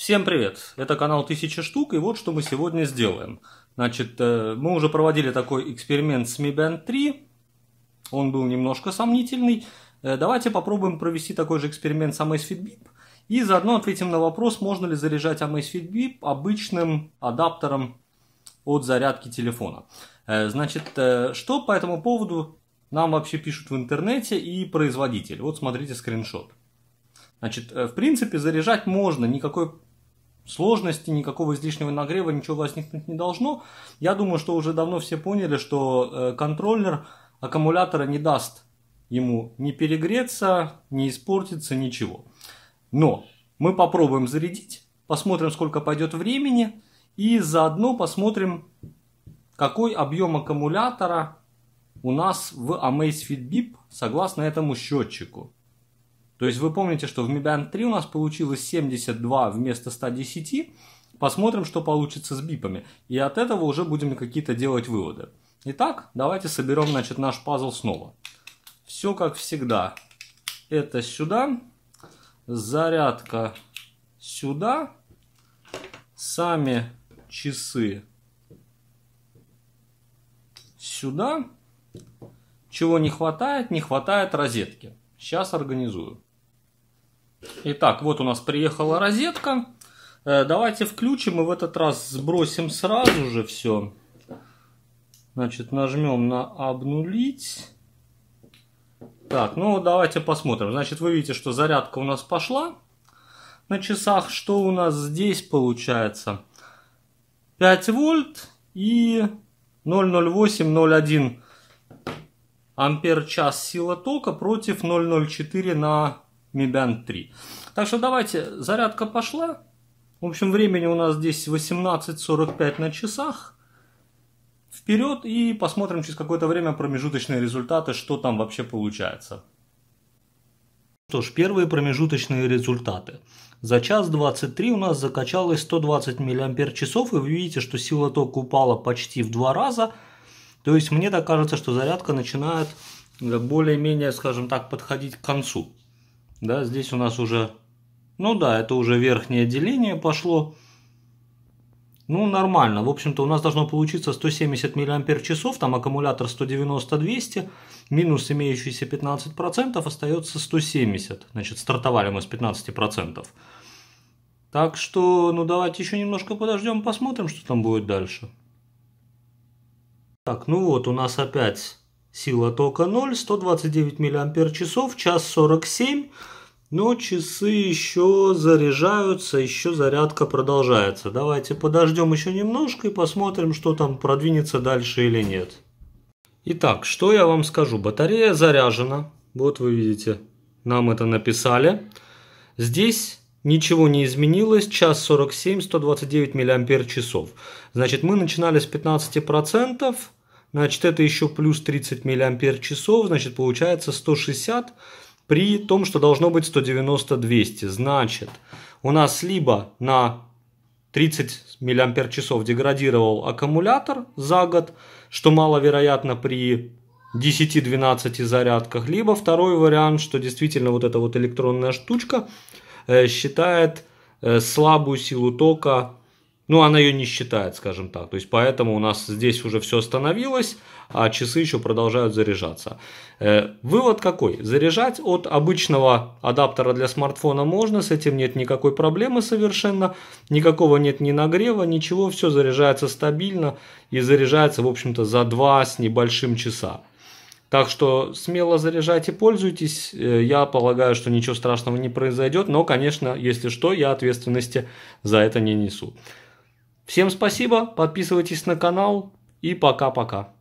Всем привет! Это канал Тысяча штук, и вот что мы сегодня сделаем. Значит, э, мы уже проводили такой эксперимент с Mi Band 3. Он был немножко сомнительный. Э, давайте попробуем провести такой же эксперимент с Amazfit Bip. И заодно ответим на вопрос, можно ли заряжать Amazfit Bip обычным адаптером от зарядки телефона. Э, значит, что по этому поводу нам вообще пишут в интернете и производитель. Вот смотрите скриншот. Значит, в принципе, заряжать можно, никакой сложности, никакого излишнего нагрева, ничего возникнуть не должно. Я думаю, что уже давно все поняли, что э, контроллер аккумулятора не даст ему не перегреться, не испортиться, ничего. Но мы попробуем зарядить, посмотрим, сколько пойдет времени, и заодно посмотрим, какой объем аккумулятора у нас в Amazfit Bip согласно этому счетчику. То есть вы помните, что в Mi Band 3 у нас получилось 72 вместо 110. Посмотрим, что получится с бипами. И от этого уже будем какие-то делать выводы. Итак, давайте соберем значит, наш пазл снова. Все как всегда. Это сюда. Зарядка сюда. Сами часы сюда. Чего не хватает? Не хватает розетки. Сейчас организую. Итак, вот у нас приехала розетка. Э, давайте включим и в этот раз сбросим сразу же все. Значит, нажмем на обнулить. Так, ну давайте посмотрим. Значит, вы видите, что зарядка у нас пошла на часах. Что у нас здесь получается? 5 вольт и 0,08-0,1 ампер час сила тока против 0,04 на Мебян 3. Так что давайте, зарядка пошла. В общем, времени у нас здесь 18.45 на часах. Вперед и посмотрим через какое-то время промежуточные результаты, что там вообще получается. Что ж, первые промежуточные результаты. За час 23 у нас закачалось 120 мАч, и вы видите, что сила тока упала почти в два раза. То есть мне так кажется, что зарядка начинает более-менее, скажем так, подходить к концу. Да, здесь у нас уже... Ну да, это уже верхнее деление пошло. Ну, нормально. В общем-то, у нас должно получиться 170 мАч, там аккумулятор 190-200, минус имеющиеся 15%, остается 170. Значит, стартовали мы с 15%. Так что, ну давайте еще немножко подождем, посмотрим, что там будет дальше. Так, ну вот, у нас опять Сила тока 0, 129 мАч, час 47. Но часы еще заряжаются, еще зарядка продолжается. Давайте подождем еще немножко и посмотрим, что там продвинется дальше или нет. Итак, что я вам скажу. Батарея заряжена. Вот вы видите, нам это написали. Здесь ничего не изменилось. Час 47, 129 мАч. Значит, мы начинали с 15%. Значит, это еще плюс 30 мАч, значит, получается 160 при том, что должно быть 190-200. Значит, у нас либо на 30 мАч деградировал аккумулятор за год, что маловероятно при 10-12 зарядках, либо второй вариант, что действительно вот эта вот электронная штучка э, считает э, слабую силу тока ну, она ее не считает, скажем так. То есть, поэтому у нас здесь уже все остановилось, а часы еще продолжают заряжаться. Э, вывод какой? Заряжать от обычного адаптера для смартфона можно, с этим нет никакой проблемы совершенно, никакого нет ни нагрева, ничего, все заряжается стабильно и заряжается, в общем-то, за два с небольшим часа. Так что смело заряжайте, пользуйтесь. Э, я полагаю, что ничего страшного не произойдет, но, конечно, если что, я ответственности за это не несу. Всем спасибо, подписывайтесь на канал и пока-пока.